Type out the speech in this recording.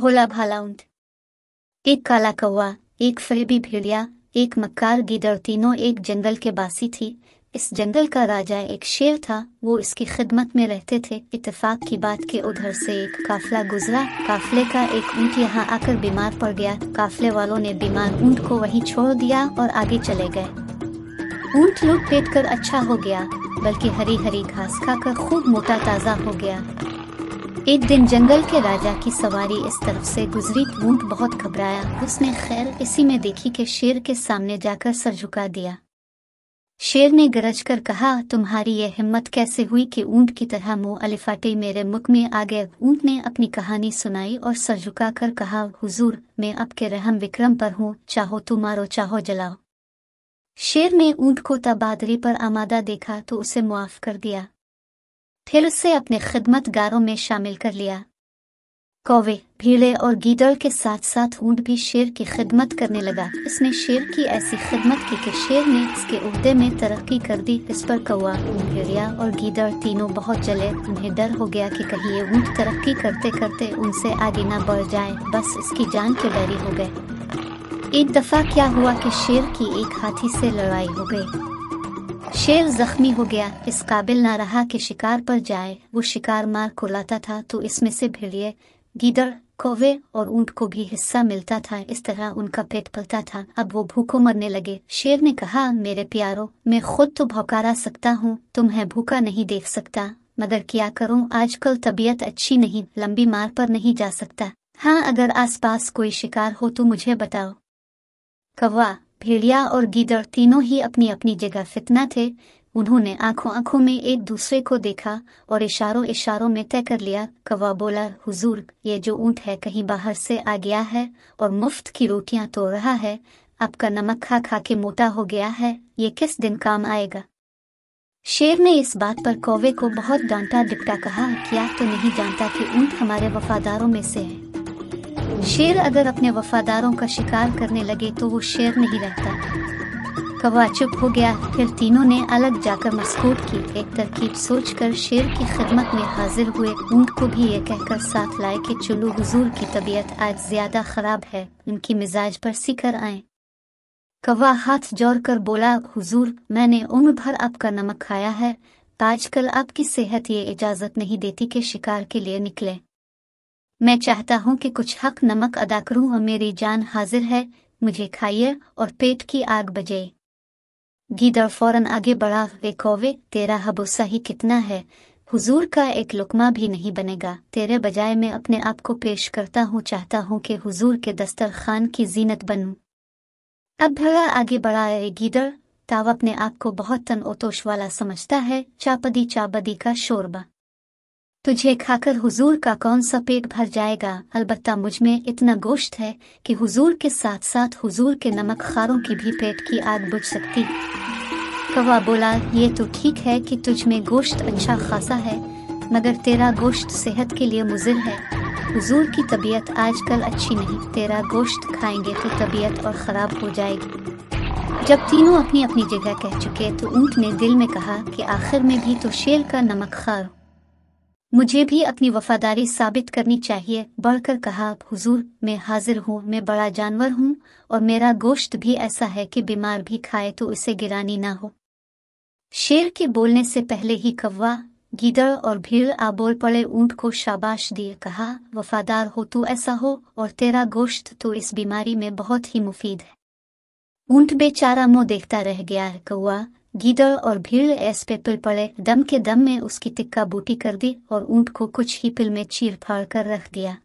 भोला भाला ऊंट एक काला कौवा एक फरेबी भेड़िया एक मक्कार गिदड़ तीनों एक जंगल के बासी थी इस जंगल का राजा एक शेर था वो इसकी खिदमत में रहते थे इतफाक की बात के उधर से एक काफला गुजरा काफले का एक ऊंट यहाँ आकर बीमार पड़ गया काफले वालों ने बीमार ऊंट को वहीं छोड़ दिया और आगे चले गए ऊंट लूट पेट कर अच्छा हो गया बल्कि हरी हरी घास खाकर खूब मोटा ताजा हो गया एक दिन जंगल के राजा की सवारी इस तरफ से गुजरी ऊंट बहुत घबराया उसने खैर इसी में देखी कि शेर के सामने जाकर सर झुका दिया शेर ने गरज कर कहा तुम्हारी यह हिम्मत कैसे हुई कि ऊंट की तरह मुंह अलिफाटे मेरे मुख में आ गए ऊंट ने अपनी कहानी सुनाई और सर झुका कर कहा हुजूर मैं आपके रहम विक्रम पर हूँ चाहो तुम तो मारो चाहो जलाओ शेर ने ऊंट को तबादले पर आमादा देखा तो उसे मुआफ कर दिया फिर उसे अपने खिदमत गारों में शामिल कर लिया कौवे भीड़े और गीदड़ के साथ साथ ऊंट भी शेर की खिदमत करने लगा इसने शेर की ऐसी खिदमत की कि शेर ने इसके उहदे में तरक्की कर दी इस पर कौआ भेड़िया और गीदड़ तीनों बहुत जले उन्हें डर हो गया कि कहीं ये ऊंट तरक्की करते करते उनसे आगे न बढ़ जाए बस इसकी जान के डरी हो गए एक दफा क्या हुआ कि शेर की एक हाथी से लड़ाई हो गई शेर जख्मी हो गया इस काबिल ना रहा कि शिकार पर जाए वो शिकार मार लाता था तो इसमें से भेड़िए गीदड़ कौवे और ऊंट को भी हिस्सा मिलता था इस तरह उनका पेट पलता था अब वो भूखो मरने लगे शेर ने कहा मेरे प्यारो मैं खुद तो भौकारा सकता हूँ तुम्हें भूखा नहीं देख सकता मगर क्या करूँ आजकल तबीयत अच्छी नहीं लंबी मार पर नहीं जा सकता हाँ अगर आसपास कोई शिकार हो तो मुझे बताओ कौवा भेड़िया और गीदड़ तीनों ही अपनी अपनी जगह फितना थे उन्होंने आंखों आंखों में एक दूसरे को देखा और इशारों इशारों में तय कर लिया कवा बोला हुजूर ये जो ऊंट है कहीं बाहर से आ गया है और मुफ्त की रोटियां तो रहा है आपका नमक खा खा के मोटा हो गया है ये किस दिन काम आएगा शेर ने इस बात पर कौवे को बहुत डांटा डिपटा कहा क्या तो नहीं जानता कि ऊंट हमारे वफादारों में से है शेर अगर अपने वफादारों का शिकार करने लगे तो वो शेर नहीं रहता कौवा चुप हो गया फिर तीनों ने अलग जाकर मस्कूट की एक तरकीब सोचकर शेर की खिदमत में हाजिर हुए ऊंट को भी ये कहकर साथ लाए कि चुलु हुजूर की तबीयत आज ज्यादा खराब है उनकी मिजाज पर सिकर आए कौवा हाथ जोड़ कर बोला हुजूर मैंने उम्र भर आपका नमक खाया है आजकल आपकी सेहत ये इजाजत नहीं देती कि शिकार के लिए निकले मैं चाहता हूँ कि कुछ हक नमक अदा करूँ और मेरी जान हाजिर है मुझे खाइए और पेट की आग बजे गीदड़ फौरन आगे बढ़ा वे कौवे तेरा हबोसा ही कितना है हुजूर का एक लुकमा भी नहीं बनेगा तेरे बजाय मैं अपने आप को पेश करता हूँ चाहता हूँ कि हुजूर के दस्तरखान की जीनत बनूं अब भला आगे बढ़ा है ताव अपने आप को बहुत तन ओतोश वाला समझता है चापदी चाबदी का शोरबा तुझे खाकर हुजूर का कौन सा पेट भर जाएगा अलबत्ता मुझ में इतना गोश्त है कि हुजूर के साथ साथ हुजूर के नमक खारों की भी पेट की आग बुझ सकती कवा बोला ये तो ठीक है कि तुझ में गोश्त अच्छा खासा है मगर तेरा गोश्त सेहत के लिए मुजिर है हुजूर की तबीयत आजकल अच्छी नहीं तेरा गोश्त खाएंगे तो तबीयत और ख़राब हो जाएगी जब तीनों अपनी अपनी जगह कह चुके तो ऊँट ने दिल में कहा कि आखिर में भी तो शेर का नमक खा मुझे भी अपनी वफादारी साबित करनी चाहिए बढ़कर कहा हुजूर मैं हाजिर हूँ मैं बड़ा जानवर हूँ और मेरा गोश्त भी ऐसा है कि बीमार भी खाए तो उसे गिरानी ना हो शेर के बोलने से पहले ही कौवा गीदड़ और भीड़ आबोल पड़े ऊंट को शाबाश दिए कहा वफादार हो तो ऐसा हो और तेरा गोश्त तो इस बीमारी में बहुत ही मुफीद है ऊंट बेचारा मुंह देखता रह गया कौआ गीदड़ और भीड़ ऐस पे पिल पड़े दम के दम में उसकी तिक्का बूटी कर दी और ऊंट को कुछ ही पिल में चीर फाड़ कर रख दिया